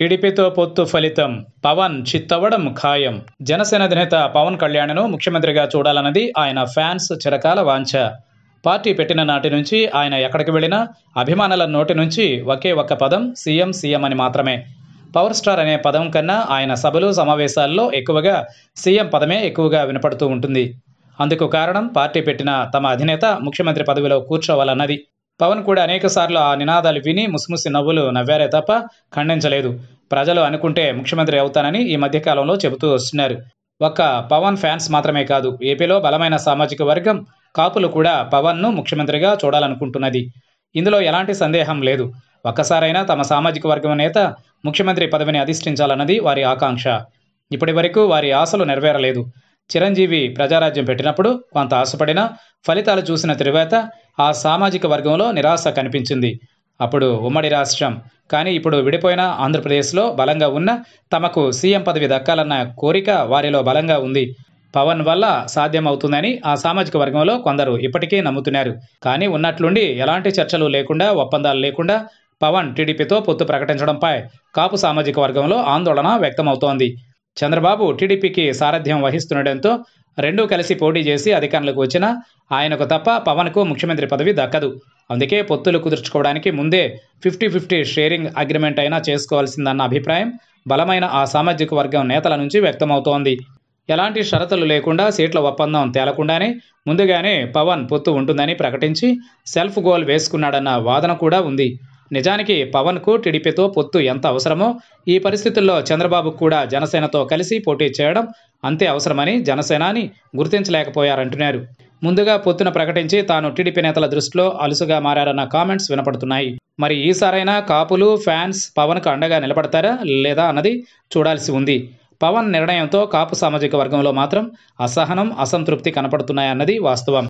టీడీపీతో పొత్తు ఫలితం పవన్ చిత్తవడం ఖాయం జనసేన అధినేత పవన్ కళ్యాణ్ను ముఖ్యమంత్రిగా చూడాలన్నది ఆయన ఫ్యాన్స్ చిరకాల వాంఛ పార్టీ పెట్టిన నాటి నుంచి ఆయన ఎక్కడికి వెళ్ళినా అభిమానుల నోటి నుంచి ఒకే ఒక్క పదం సీఎం సీఎం అని మాత్రమే పవర్ స్టార్ అనే పదం కన్నా ఆయన సభలు సమావేశాల్లో ఎక్కువగా సీఎం పదమే ఎక్కువగా వినపడుతూ ఉంటుంది అందుకు కారణం పార్టీ పెట్టిన తమ అధినేత ముఖ్యమంత్రి పదవిలో కూర్చోవాలన్నది పవన్ కూడా అనేకసార్లు ఆ నినాదాలు విని ముసిముసి నవ్వులు నవ్వారే తప్ప ఖండించలేదు ప్రజలు అనుకుంటే ముఖ్యమంత్రి అవుతానని ఈ మధ్యకాలంలో చెబుతూ వస్తున్నారు ఒక్క పవన్ ఫ్యాన్స్ మాత్రమే కాదు ఏపీలో బలమైన సామాజిక వర్గం కాపులు కూడా పవన్ను ముఖ్యమంత్రిగా చూడాలనుకుంటున్నది ఇందులో ఎలాంటి సందేహం లేదు ఒక్కసారైనా తమ సామాజిక వర్గం నేత ముఖ్యమంత్రి పదవిని అధిష్ఠించాలన్నది వారి ఆకాంక్ష ఇప్పటి వరకు వారి ఆశలు నెరవేరలేదు చిరంజీవి ప్రజారాజ్యం పెట్టినప్పుడు కొంత ఆశపడినా ఫలితాలు చూసిన తరువాత ఆ సామాజిక వర్గంలో నిరాశ కనిపించింది అప్పుడు ఉమ్మడి రాష్ట్రం కానీ ఇప్పుడు విడిపోయిన ఆంధ్రప్రదేశ్లో బలంగా ఉన్న తమకు సీఎం పదవి దక్కాలన్న కోరిక వారిలో బలంగా ఉంది పవన్ వల్ల సాధ్యమవుతుందని ఆ సామాజిక వర్గంలో కొందరు ఇప్పటికీ నమ్ముతున్నారు కానీ ఉన్నట్లుండి ఎలాంటి చర్చలు లేకుండా ఒప్పందాలు లేకుండా పవన్ టీడీపీతో పొత్తు ప్రకటించడంపై కాపు సామాజిక వర్గంలో ఆందోళన వ్యక్తమవుతోంది చంద్రబాబు టీడీపీకి సారథ్యం వహిస్తుండటంతో రెండూ కలిసి పోటీ చేసి అధికారంలోకి వచ్చినా ఆయనకు తప్ప పవన్కు ముఖ్యమంత్రి పదవి దక్కదు అందుకే పొత్తులు కుదుర్చుకోవడానికి ముందే ఫిఫ్టీ ఫిఫ్టీ షేరింగ్ అగ్రిమెంట్ అయినా చేసుకోవాల్సిందన్న అభిప్రాయం బలమైన ఆ సామాజిక వర్గం నేతల నుంచి వ్యక్తమవుతోంది ఎలాంటి షరతులు లేకుండా సీట్ల ఒప్పందం తేలకుండానే ముందుగానే పవన్ పొత్తు ఉంటుందని ప్రకటించి సెల్ఫ్ గోల్ వేసుకున్నాడన్న వాదన కూడా ఉంది నిజానికి పవన్కు టీడీపీతో పొత్తు ఎంత అవసరమో ఈ పరిస్థితుల్లో చంద్రబాబు కూడా జనసేనతో కలిసి పోటీ చేయడం అంతే అవసరమని జనసేనాని గుర్తించలేకపోయారంటున్నారు ముందుగా పొత్తున ప్రకటించి తాను టీడీపీ నేతల దృష్టిలో అలుసుగా మారారన్న కామెంట్స్ వినపడుతున్నాయి మరి ఈసారైనా కాపులు ఫ్యాన్స్ పవన్కు అండగా నిలబడతారా లేదా అన్నది చూడాల్సి ఉంది పవన్ నిర్ణయంతో కాపు సామాజిక వర్గంలో మాత్రం అసహనం అసంతృప్తి కనపడుతున్నాయన్నది వాస్తవం